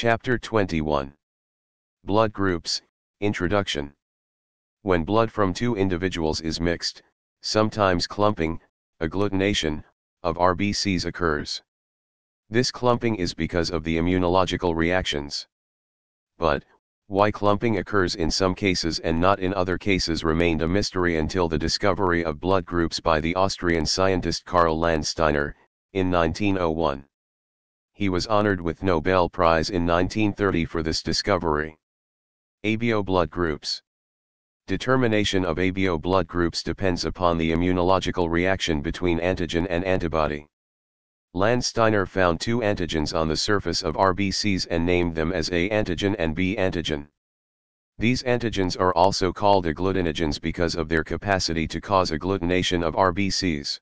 Chapter 21 Blood Groups Introduction When blood from two individuals is mixed, sometimes clumping, agglutination, of RBCs occurs. This clumping is because of the immunological reactions. But, why clumping occurs in some cases and not in other cases remained a mystery until the discovery of blood groups by the Austrian scientist Karl Landsteiner, in 1901 he was honored with Nobel Prize in 1930 for this discovery. ABO blood groups. Determination of ABO blood groups depends upon the immunological reaction between antigen and antibody. Landsteiner found two antigens on the surface of RBCs and named them as A antigen and B antigen. These antigens are also called agglutinogens because of their capacity to cause agglutination of RBCs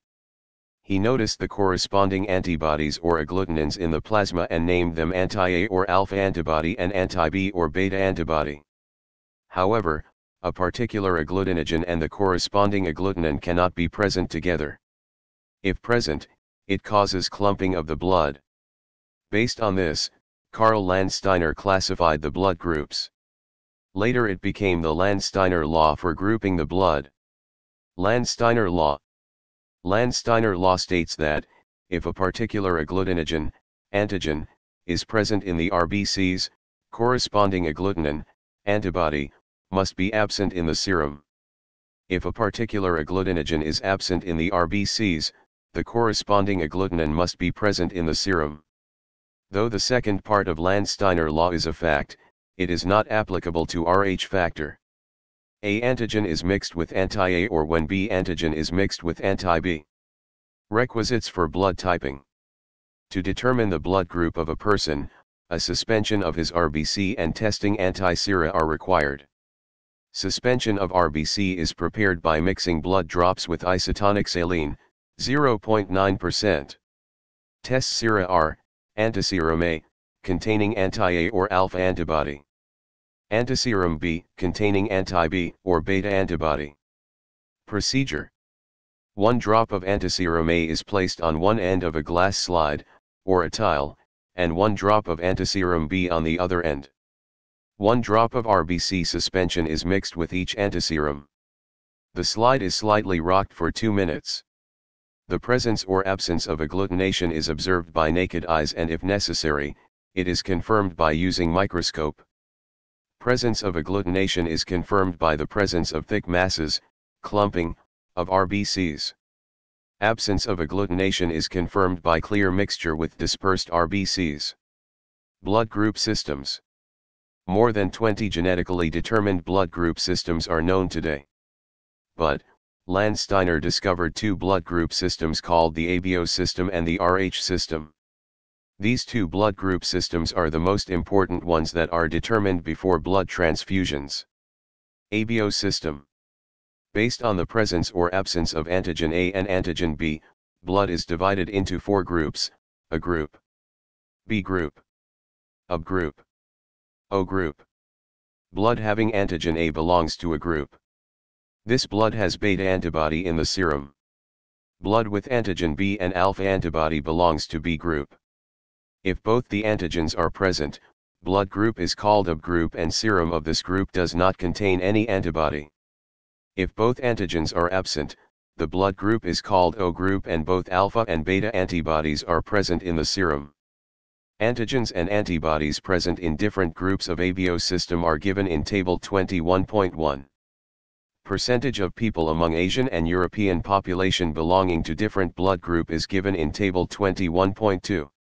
he noticed the corresponding antibodies or agglutinins in the plasma and named them anti-A or alpha antibody and anti-B or beta antibody. However, a particular agglutinogen and the corresponding agglutinin cannot be present together. If present, it causes clumping of the blood. Based on this, Karl Landsteiner classified the blood groups. Later it became the Landsteiner law for grouping the blood. Landsteiner law, Landsteiner law states that, if a particular agglutinogen, antigen, is present in the RBCs, corresponding agglutinin, antibody, must be absent in the serum. If a particular agglutinogen is absent in the RBCs, the corresponding agglutinin must be present in the serum. Though the second part of Landsteiner law is a fact, it is not applicable to Rh factor. A antigen is mixed with anti-A or when B antigen is mixed with anti-B. Requisites for blood typing. To determine the blood group of a person, a suspension of his RBC and testing anti-sera are required. Suspension of RBC is prepared by mixing blood drops with isotonic saline, 0.9%. Test sera are, anti-serum A, containing anti-A or alpha antibody. Antiserum B containing anti-B or beta antibody. Procedure. One drop of antiserum A is placed on one end of a glass slide, or a tile, and one drop of antiserum B on the other end. One drop of RBC suspension is mixed with each antiserum. The slide is slightly rocked for 2 minutes. The presence or absence of agglutination is observed by naked eyes and if necessary, it is confirmed by using microscope presence of agglutination is confirmed by the presence of thick masses, clumping, of RBCs. Absence of agglutination is confirmed by clear mixture with dispersed RBCs. Blood group systems. More than 20 genetically determined blood group systems are known today. But, Landsteiner discovered two blood group systems called the ABO system and the RH system. These two blood group systems are the most important ones that are determined before blood transfusions. ABO system. Based on the presence or absence of antigen A and antigen B, blood is divided into four groups, A group, B group, AB group, O group. Blood having antigen A belongs to a group. This blood has beta antibody in the serum. Blood with antigen B and alpha antibody belongs to B group. If both the antigens are present, blood group is called AB group and serum of this group does not contain any antibody. If both antigens are absent, the blood group is called O group and both alpha and beta antibodies are present in the serum. Antigens and antibodies present in different groups of ABO system are given in Table 21.1. Percentage of people among Asian and European population belonging to different blood group is given in Table 21.2.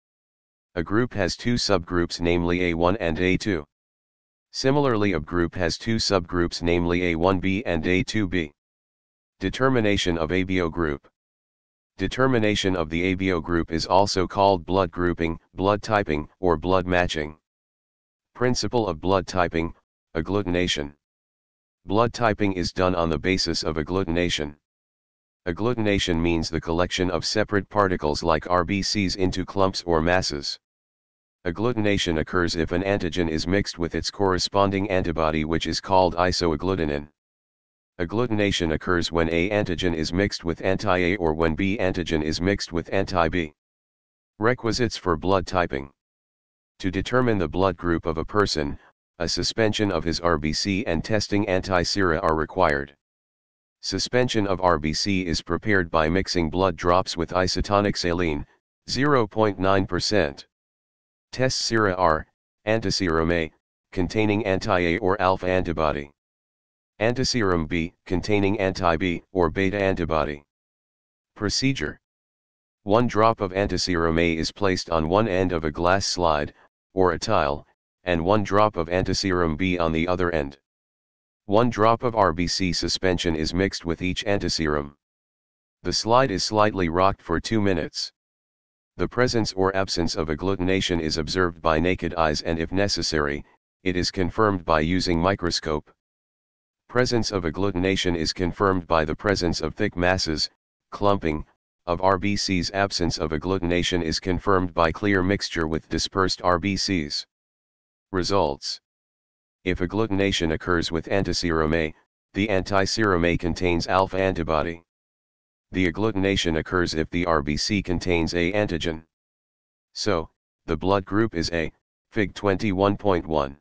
A group has two subgroups namely A1 and A2. Similarly a group has two subgroups namely A1B and A2B. Determination of ABO group. Determination of the ABO group is also called blood grouping, blood typing, or blood matching. Principle of blood typing, agglutination. Blood typing is done on the basis of agglutination. Agglutination means the collection of separate particles like RBCs into clumps or masses. Agglutination occurs if an antigen is mixed with its corresponding antibody which is called isoagglutinin. Agglutination occurs when A antigen is mixed with anti-A or when B antigen is mixed with anti-B. Requisites for blood typing. To determine the blood group of a person, a suspension of his RBC and testing anti-sera are required. Suspension of RBC is prepared by mixing blood drops with isotonic saline, 0.9%. Test sera are, antiserum A, containing anti-A or alpha antibody. Antiserum B, containing anti-B or beta antibody. Procedure. One drop of antiserum A is placed on one end of a glass slide, or a tile, and one drop of antiserum B on the other end. One drop of RBC suspension is mixed with each antiserum. The slide is slightly rocked for 2 minutes. The presence or absence of agglutination is observed by naked eyes and if necessary, it is confirmed by using microscope. Presence of agglutination is confirmed by the presence of thick masses, clumping, of RBCs absence of agglutination is confirmed by clear mixture with dispersed RBCs. Results If agglutination occurs with antiserum A, the antiserum A contains alpha antibody the agglutination occurs if the RBC contains A antigen. So, the blood group is A, Fig 21.1.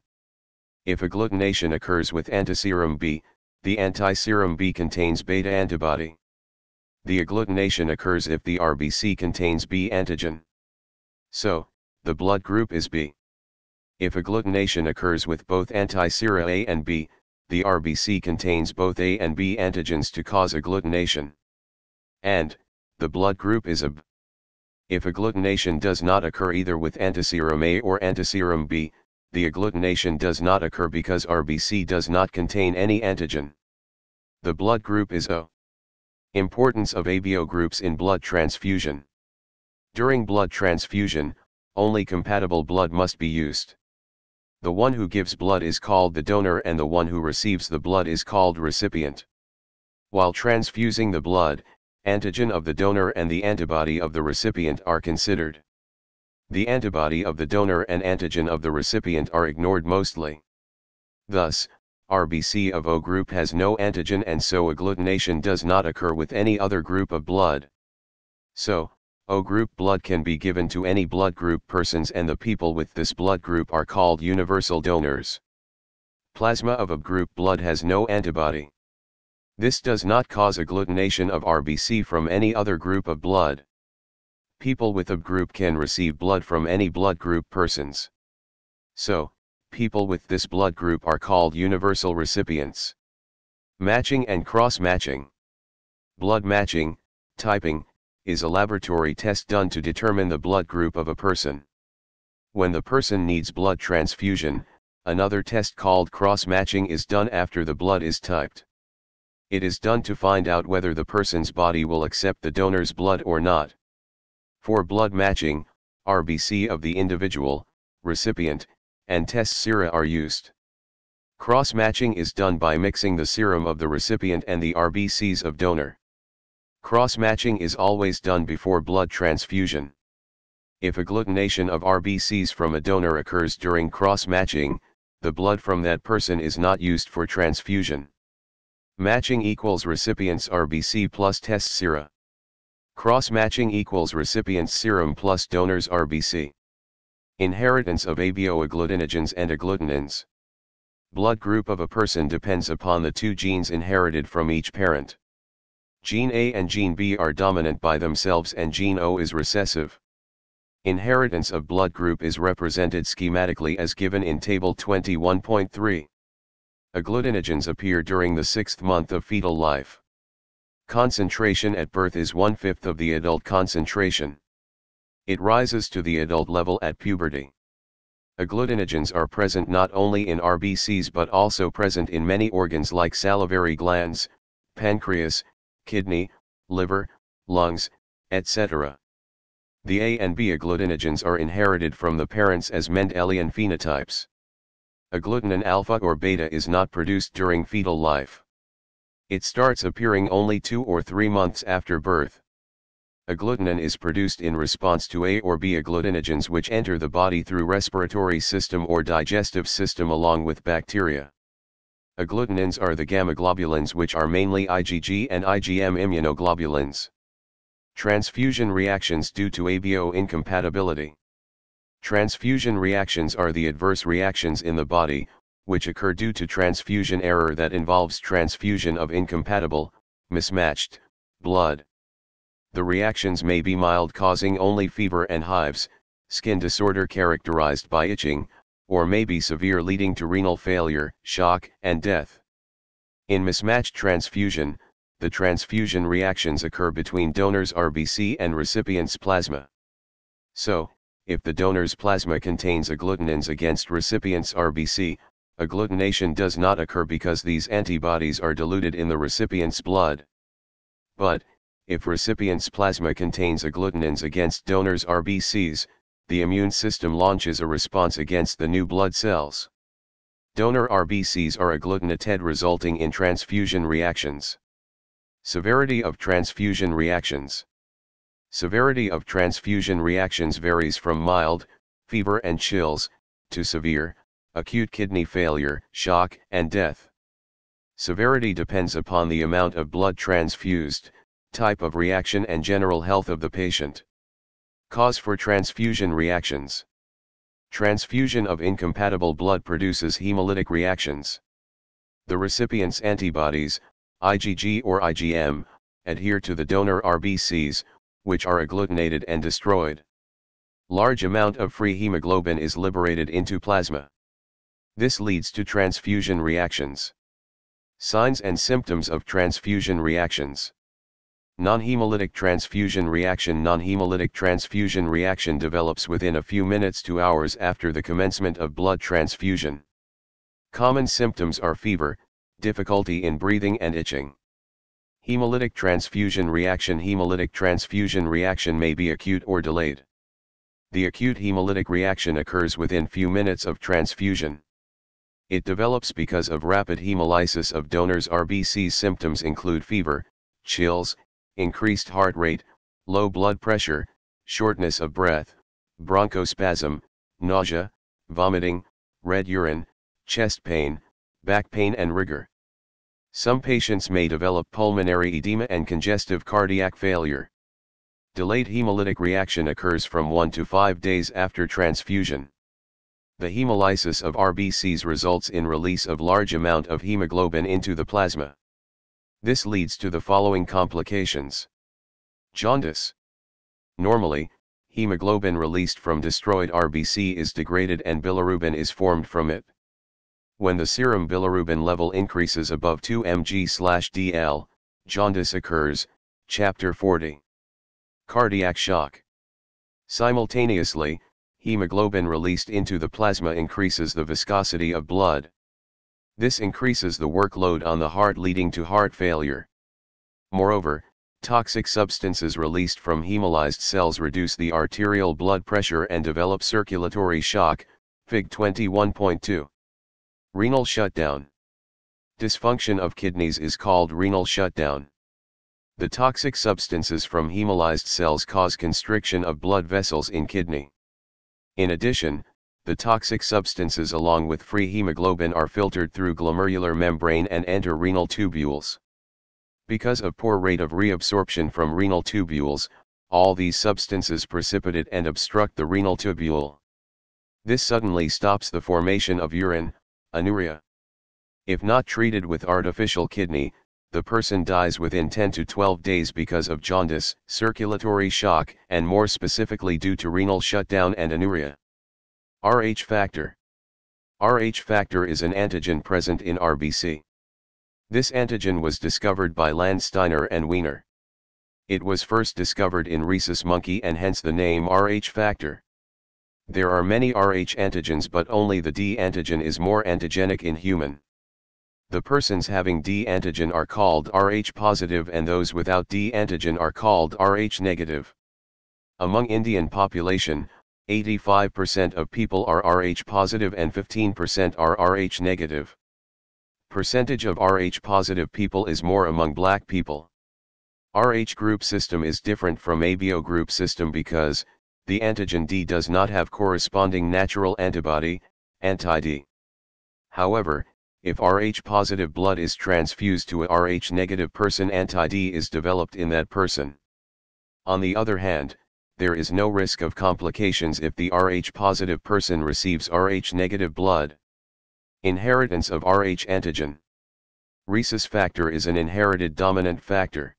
If agglutination occurs with antiserum B, the antiserum B contains beta antibody. The agglutination occurs if the RBC contains B antigen. So, the blood group is B. If agglutination occurs with both antisera A and B, the RBC contains both A and B antigens to cause agglutination and, the blood group is AB. If agglutination does not occur either with antiserum A or antiserum B, the agglutination does not occur because RBC does not contain any antigen. The blood group is O. Importance of ABO groups in blood transfusion. During blood transfusion, only compatible blood must be used. The one who gives blood is called the donor and the one who receives the blood is called recipient. While transfusing the blood, antigen of the donor and the antibody of the recipient are considered. The antibody of the donor and antigen of the recipient are ignored mostly. Thus, RBC of O group has no antigen and so agglutination does not occur with any other group of blood. So, O group blood can be given to any blood group persons and the people with this blood group are called universal donors. Plasma of O group blood has no antibody. This does not cause agglutination of RBC from any other group of blood. People with a group can receive blood from any blood group persons. So, people with this blood group are called universal recipients. Matching and cross-matching. Blood matching, typing, is a laboratory test done to determine the blood group of a person. When the person needs blood transfusion, another test called cross-matching is done after the blood is typed. It is done to find out whether the person's body will accept the donor's blood or not. For blood matching, RBC of the individual, recipient, and test sera are used. Cross-matching is done by mixing the serum of the recipient and the RBCs of donor. Cross-matching is always done before blood transfusion. If agglutination of RBCs from a donor occurs during cross-matching, the blood from that person is not used for transfusion. Matching equals recipients RBC plus test sera. Cross-matching equals recipients serum plus donors RBC. Inheritance of ABO agglutinogens and agglutinins. Blood group of a person depends upon the two genes inherited from each parent. Gene A and gene B are dominant by themselves and gene O is recessive. Inheritance of blood group is represented schematically as given in Table 21.3 agglutinogens appear during the sixth month of fetal life. Concentration at birth is one-fifth of the adult concentration. It rises to the adult level at puberty. Agglutinogens are present not only in RBCs but also present in many organs like salivary glands, pancreas, kidney, liver, lungs, etc. The A and B agglutinogens are inherited from the parents as Mendelian phenotypes agglutinin alpha or beta is not produced during fetal life. It starts appearing only two or three months after birth. Agglutinin is produced in response to A or B agglutinogens which enter the body through respiratory system or digestive system along with bacteria. Agglutinins are the gamma globulins which are mainly IgG and IgM immunoglobulins. Transfusion reactions due to ABO incompatibility. Transfusion reactions are the adverse reactions in the body, which occur due to transfusion error that involves transfusion of incompatible, mismatched, blood. The reactions may be mild causing only fever and hives, skin disorder characterized by itching, or may be severe leading to renal failure, shock, and death. In mismatched transfusion, the transfusion reactions occur between donor's RBC and recipient's plasma. So, if the donor's plasma contains agglutinins against recipient's RBC, agglutination does not occur because these antibodies are diluted in the recipient's blood. But, if recipient's plasma contains agglutinins against donor's RBCs, the immune system launches a response against the new blood cells. Donor RBCs are agglutinated resulting in transfusion reactions. Severity of transfusion reactions Severity of transfusion reactions varies from mild, fever and chills, to severe, acute kidney failure, shock and death. Severity depends upon the amount of blood transfused, type of reaction and general health of the patient. Cause for transfusion reactions. Transfusion of incompatible blood produces hemolytic reactions. The recipient's antibodies, IgG or IgM, adhere to the donor RBCs, which are agglutinated and destroyed. Large amount of free hemoglobin is liberated into plasma. This leads to transfusion reactions. Signs and symptoms of transfusion reactions. Non-hemolytic transfusion reaction Non-hemolytic transfusion reaction develops within a few minutes to hours after the commencement of blood transfusion. Common symptoms are fever, difficulty in breathing and itching. Hemolytic transfusion reaction Hemolytic transfusion reaction may be acute or delayed. The acute hemolytic reaction occurs within few minutes of transfusion. It develops because of rapid hemolysis of donors RBC symptoms include fever, chills, increased heart rate, low blood pressure, shortness of breath, bronchospasm, nausea, vomiting, red urine, chest pain, back pain and rigor. Some patients may develop pulmonary edema and congestive cardiac failure. Delayed hemolytic reaction occurs from 1 to 5 days after transfusion. The hemolysis of RBCs results in release of large amount of hemoglobin into the plasma. This leads to the following complications. Jaundice. Normally, hemoglobin released from destroyed RBC is degraded and bilirubin is formed from it. When the serum bilirubin level increases above 2 mg/dl, jaundice occurs. Chapter 40. Cardiac shock. Simultaneously, hemoglobin released into the plasma increases the viscosity of blood. This increases the workload on the heart leading to heart failure. Moreover, toxic substances released from hemolyzed cells reduce the arterial blood pressure and develop circulatory shock, Fig 21.2. Renal shutdown. Dysfunction of kidneys is called renal shutdown. The toxic substances from hemolyzed cells cause constriction of blood vessels in kidney. In addition, the toxic substances along with free hemoglobin are filtered through glomerular membrane and enter renal tubules. Because of poor rate of reabsorption from renal tubules, all these substances precipitate and obstruct the renal tubule. This suddenly stops the formation of urine, anuria. If not treated with artificial kidney, the person dies within 10 to 12 days because of jaundice, circulatory shock, and more specifically due to renal shutdown and anuria. Rh factor. Rh factor is an antigen present in RBC. This antigen was discovered by Landsteiner and Wiener. It was first discovered in rhesus monkey and hence the name Rh factor. There are many Rh antigens but only the D antigen is more antigenic in human. The persons having D antigen are called Rh positive and those without D antigen are called Rh negative. Among Indian population, 85% of people are Rh positive and 15% are Rh negative. Percentage of Rh positive people is more among black people. Rh group system is different from ABO group system because the antigen D does not have corresponding natural antibody, anti-D. However, if Rh-positive blood is transfused to a Rh-negative person anti-D is developed in that person. On the other hand, there is no risk of complications if the Rh-positive person receives Rh-negative blood. Inheritance of Rh antigen. Rhesus factor is an inherited dominant factor.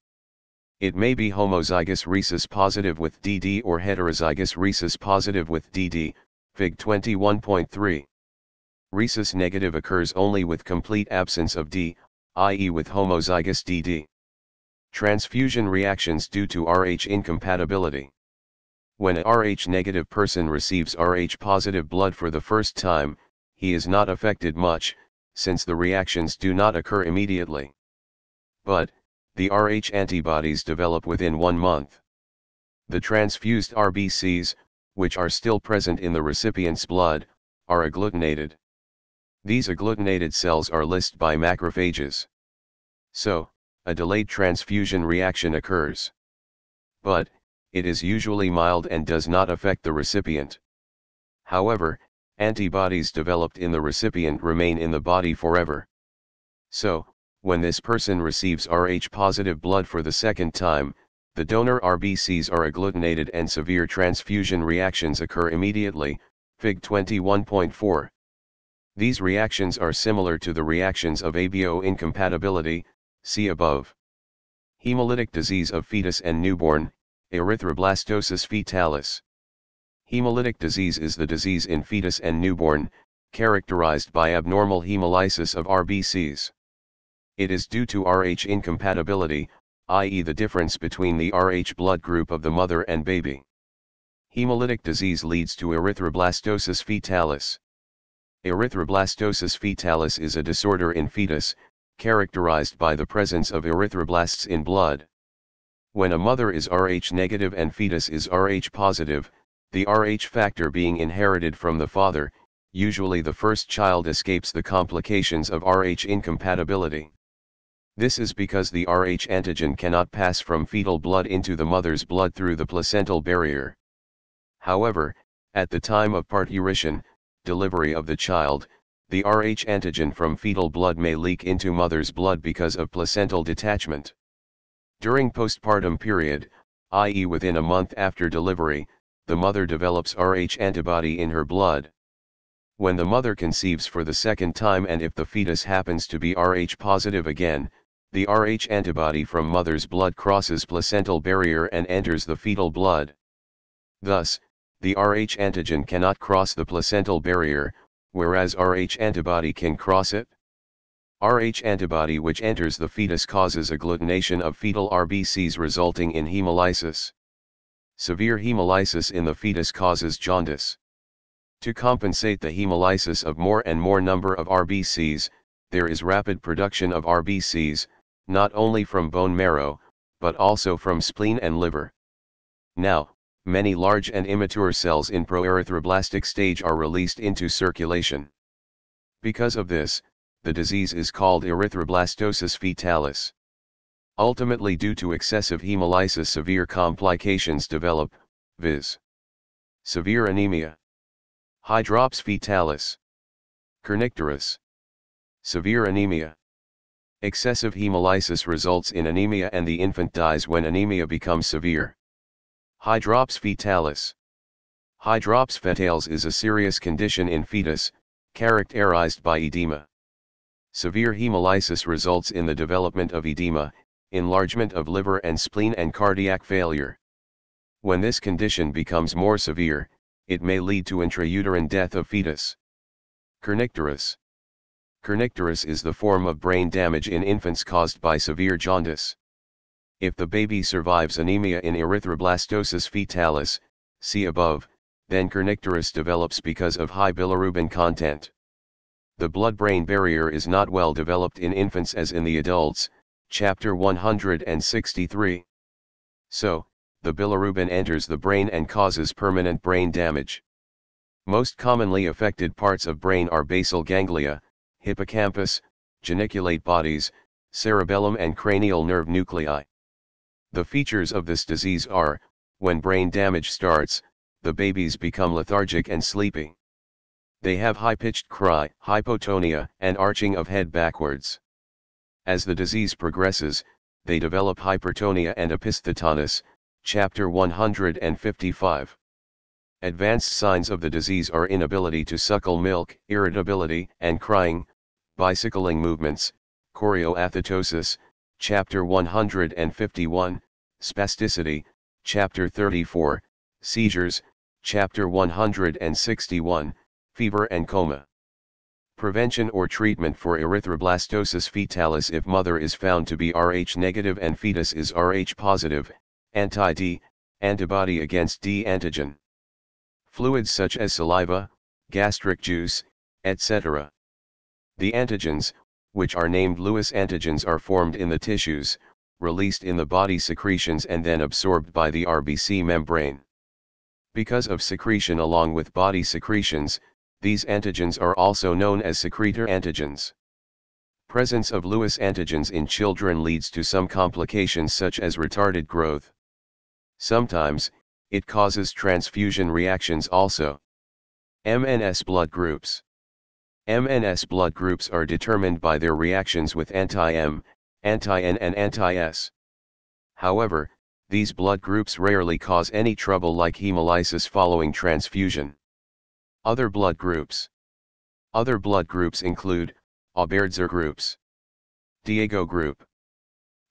It may be homozygous rhesus positive with DD or heterozygous rhesus positive with DD, Fig 21.3. Rhesus negative occurs only with complete absence of D, i.e. with homozygous DD. Transfusion reactions due to Rh incompatibility. When a Rh negative person receives Rh positive blood for the first time, he is not affected much, since the reactions do not occur immediately. But, the Rh antibodies develop within one month. The transfused RBCs, which are still present in the recipient's blood, are agglutinated. These agglutinated cells are lysed by macrophages. So, a delayed transfusion reaction occurs. But, it is usually mild and does not affect the recipient. However, antibodies developed in the recipient remain in the body forever. So, when this person receives Rh positive blood for the second time, the donor RBCs are agglutinated and severe transfusion reactions occur immediately, Fig 21.4. These reactions are similar to the reactions of ABO incompatibility, see above. Hemolytic disease of fetus and newborn, erythroblastosis fetalis. Hemolytic disease is the disease in fetus and newborn, characterized by abnormal hemolysis of RBCs. It is due to Rh incompatibility, i.e. the difference between the Rh blood group of the mother and baby. Hemolytic disease leads to erythroblastosis fetalis. Erythroblastosis fetalis is a disorder in fetus, characterized by the presence of erythroblasts in blood. When a mother is Rh negative and fetus is Rh positive, the Rh factor being inherited from the father, usually the first child escapes the complications of Rh incompatibility. This is because the Rh antigen cannot pass from fetal blood into the mother's blood through the placental barrier. However, at the time of parturition, delivery of the child, the Rh antigen from fetal blood may leak into mother's blood because of placental detachment. During postpartum period, i.e. within a month after delivery, the mother develops Rh antibody in her blood. When the mother conceives for the second time and if the fetus happens to be Rh positive again, the Rh antibody from mother's blood crosses placental barrier and enters the fetal blood. Thus, the Rh antigen cannot cross the placental barrier, whereas Rh antibody can cross it. Rh antibody which enters the fetus causes agglutination of fetal RBCs resulting in hemolysis. Severe hemolysis in the fetus causes jaundice. To compensate the hemolysis of more and more number of RBCs, there is rapid production of RBCs, not only from bone marrow, but also from spleen and liver. Now, many large and immature cells in proerythroblastic stage are released into circulation. Because of this, the disease is called erythroblastosis fetalis. Ultimately due to excessive hemolysis severe complications develop, viz. Severe anemia. Hydrops fetalis. Kernicterus. Severe anemia. Excessive hemolysis results in anemia and the infant dies when anemia becomes severe. Hydrops fetalis. Hydrops fetales is a serious condition in fetus, characterized by edema. Severe hemolysis results in the development of edema, enlargement of liver and spleen and cardiac failure. When this condition becomes more severe, it may lead to intrauterine death of fetus. Kernicterus. Kernicterus is the form of brain damage in infants caused by severe jaundice. If the baby survives anemia in erythroblastosis fetalis, see above, then kernicterus develops because of high bilirubin content. The blood-brain barrier is not well developed in infants as in the adults, chapter 163. So, the bilirubin enters the brain and causes permanent brain damage. Most commonly affected parts of brain are basal ganglia, hippocampus, geniculate bodies, cerebellum and cranial nerve nuclei. The features of this disease are, when brain damage starts, the babies become lethargic and sleepy. They have high-pitched cry, hypotonia, and arching of head backwards. As the disease progresses, they develop hypertonia and episthetonus, chapter 155. Advanced signs of the disease are inability to suckle milk, irritability, and crying, Bicycling Movements, Chorioathetosis, Chapter 151, Spasticity, Chapter 34, Seizures, Chapter 161, Fever and Coma. Prevention or treatment for erythroblastosis fetalis if mother is found to be Rh negative and fetus is Rh positive, anti-D, antibody against D antigen. Fluids such as saliva, gastric juice, etc. The antigens, which are named Lewis antigens are formed in the tissues, released in the body secretions and then absorbed by the RBC membrane. Because of secretion along with body secretions, these antigens are also known as secretor antigens. Presence of Lewis antigens in children leads to some complications such as retarded growth. Sometimes, it causes transfusion reactions also. MNS blood groups MNS blood groups are determined by their reactions with anti-M, anti-N and anti-S. However, these blood groups rarely cause any trouble like hemolysis following transfusion. Other blood groups Other blood groups include, Auberdzer groups, Diego group,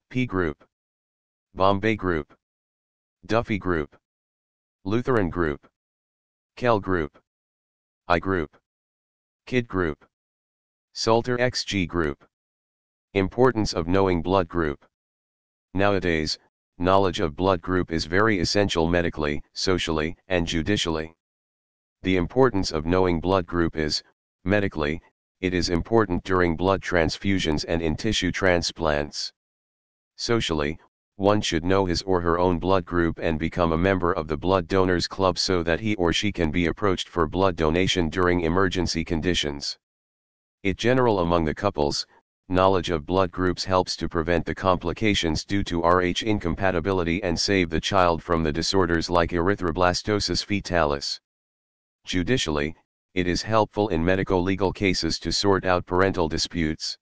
P group, Bombay group, Duffy group, Lutheran group, Kell group, I group. KID group. Salter XG group. Importance of knowing blood group. Nowadays, knowledge of blood group is very essential medically, socially, and judicially. The importance of knowing blood group is, medically, it is important during blood transfusions and in tissue transplants. Socially, one should know his or her own blood group and become a member of the Blood Donors Club so that he or she can be approached for blood donation during emergency conditions. It general among the couples, knowledge of blood groups helps to prevent the complications due to Rh incompatibility and save the child from the disorders like erythroblastosis fetalis. Judicially, it is helpful in medico-legal cases to sort out parental disputes.